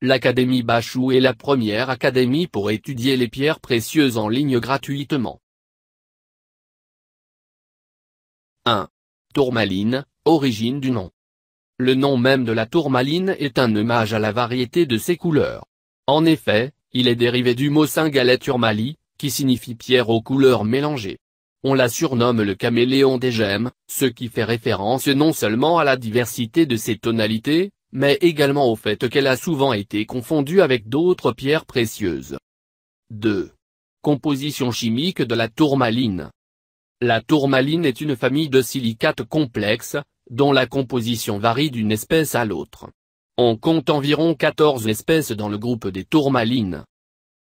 L'Académie Bachou est la première académie pour étudier les pierres précieuses en ligne gratuitement. 1. Tourmaline, origine du nom. Le nom même de la tourmaline est un hommage à la variété de ses couleurs. En effet, il est dérivé du mot singalais turmali, qui signifie pierre aux couleurs mélangées. On la surnomme le caméléon des gemmes, ce qui fait référence non seulement à la diversité de ses tonalités, mais également au fait qu'elle a souvent été confondue avec d'autres pierres précieuses. 2. Composition chimique de la tourmaline. La tourmaline est une famille de silicates complexes, dont la composition varie d'une espèce à l'autre. On compte environ 14 espèces dans le groupe des tourmalines.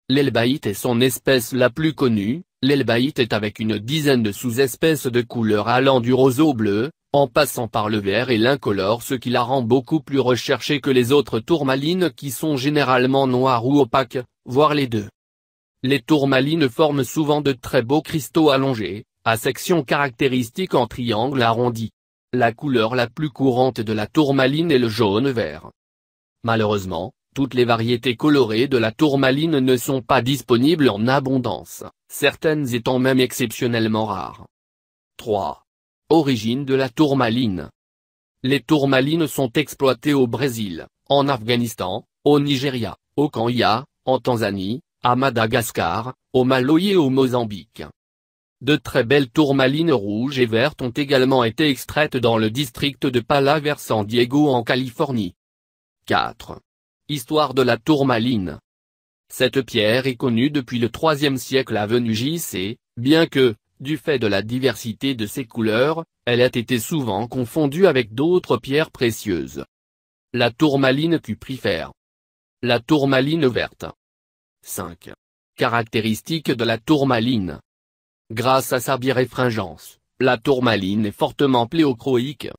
L'elbaïte est son espèce la plus connue, l'elbaïte est avec une dizaine de sous-espèces de couleurs allant du roseau bleu, en passant par le vert et l'incolore ce qui la rend beaucoup plus recherchée que les autres tourmalines qui sont généralement noires ou opaques, voire les deux. Les tourmalines forment souvent de très beaux cristaux allongés, à section caractéristique en triangle arrondi. La couleur la plus courante de la tourmaline est le jaune-vert. Malheureusement, toutes les variétés colorées de la tourmaline ne sont pas disponibles en abondance, certaines étant même exceptionnellement rares. 3. Origine de la tourmaline. Les tourmalines sont exploitées au Brésil, en Afghanistan, au Nigeria, au Kenya, en Tanzanie, à Madagascar, au Malawi et au Mozambique. De très belles tourmalines rouges et vertes ont également été extraites dans le district de Pala vers San Diego en Californie. 4. Histoire de la tourmaline. Cette pierre est connue depuis le 3e siècle à venue J.C., bien que, du fait de la diversité de ses couleurs, elle a été souvent confondue avec d'autres pierres précieuses. La tourmaline cuprifère. La tourmaline verte. 5. Caractéristiques de la tourmaline. Grâce à sa biréfringence, la tourmaline est fortement pléochroïque.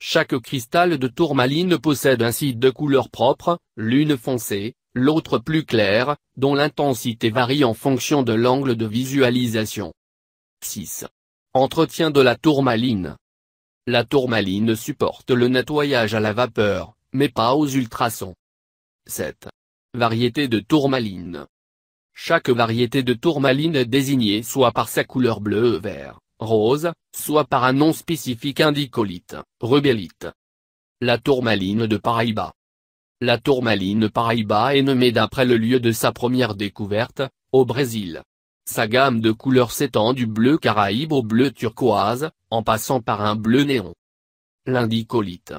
Chaque cristal de tourmaline possède ainsi deux couleurs propres, l'une foncée, l'autre plus claire, dont l'intensité varie en fonction de l'angle de visualisation. 6. Entretien de la tourmaline. La tourmaline supporte le nettoyage à la vapeur, mais pas aux ultrasons. 7. Variété de tourmaline. Chaque variété de tourmaline est désignée soit par sa couleur bleu-vert, rose, soit par un nom spécifique indicolite, rubellite. La tourmaline de Paraïba. La tourmaline Paraïba est nommée d'après le lieu de sa première découverte, au Brésil. Sa gamme de couleurs s'étend du bleu caraïbe au bleu turquoise, en passant par un bleu néon. L'indicolite.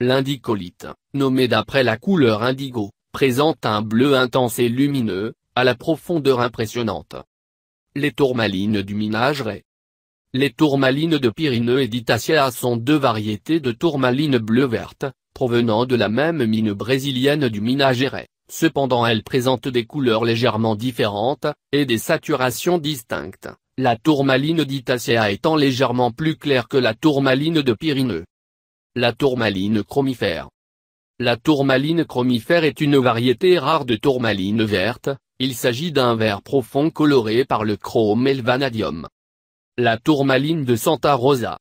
L'indicolite, nommé d'après la couleur indigo, présente un bleu intense et lumineux, à la profondeur impressionnante. Les tourmalines du minageret. Les tourmalines de Pyrineux et d'Itacia sont deux variétés de tourmalines bleu-verte, provenant de la même mine brésilienne du minageret. Cependant elle présente des couleurs légèrement différentes, et des saturations distinctes, la tourmaline d'Itacea étant légèrement plus claire que la tourmaline de Pyrineux. La tourmaline chromifère La tourmaline chromifère est une variété rare de tourmaline verte, il s'agit d'un vert profond coloré par le chrome et le vanadium. La tourmaline de Santa Rosa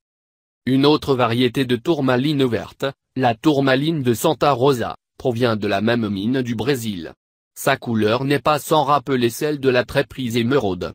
une autre variété de tourmaline verte, la tourmaline de Santa Rosa, provient de la même mine du Brésil. Sa couleur n'est pas sans rappeler celle de la très prise émeraude.